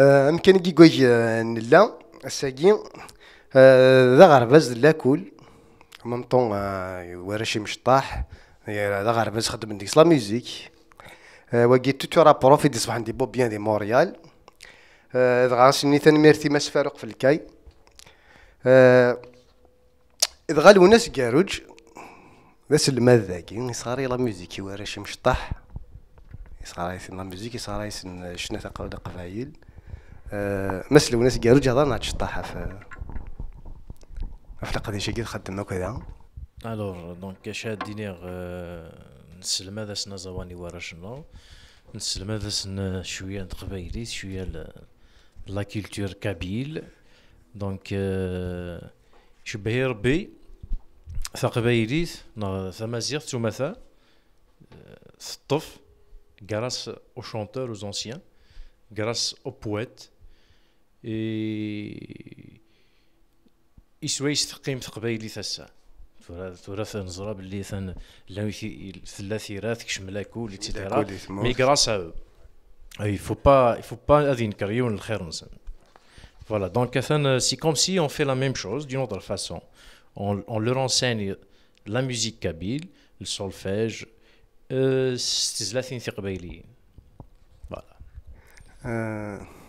آه، امكان كيكوي آه، نلا الساقي آه، ذا لا كول مام طون ورشي مشطاح ذا غربز خدم ديك لا ميوزيك واكي توتورا في دي صباح دي بو بيان دي موريال ذا غاسني ميرتي ماس فاروق في الكاي إذ غالو ناس كاروج بس الماذ ذاكي صاري لا ميوزيك ورشي مشطاح صاري لا ميوزيك صاري شنو تقاو قبايل آه، مثل وناس قالوا جهضر نعت شطاحة في في القضية شي خدمنا وكذا الور دونك اش هاد دينيغ نسلم هذا سنا زواني ورا شنو نسلم هذا سنا شوية تقبايليت شوية لا كولتور كابيل دونك شبهي ربي تقبايليت ثمازيغ تماثا الطف grâce او شونتور او زونسيان grâce او بويت Et تقيم تقبايلي à تورا تورا تنزرا كشملا كول مي غراس اي فو با il faut pas Voilà, donc c'est comme si on fait la même chose d'une autre façon. On, on leur enseigne la musique kabyle, le solfège, euh, voilà. Euh,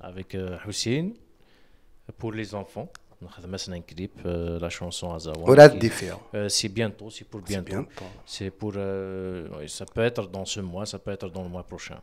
avec euh, Hussein pour les enfants. va un clip, euh, la chanson Azawa. Euh, c'est bientôt, c'est pour bientôt. C'est pour. ça peut être dans ce mois, ça peut être dans le mois prochain.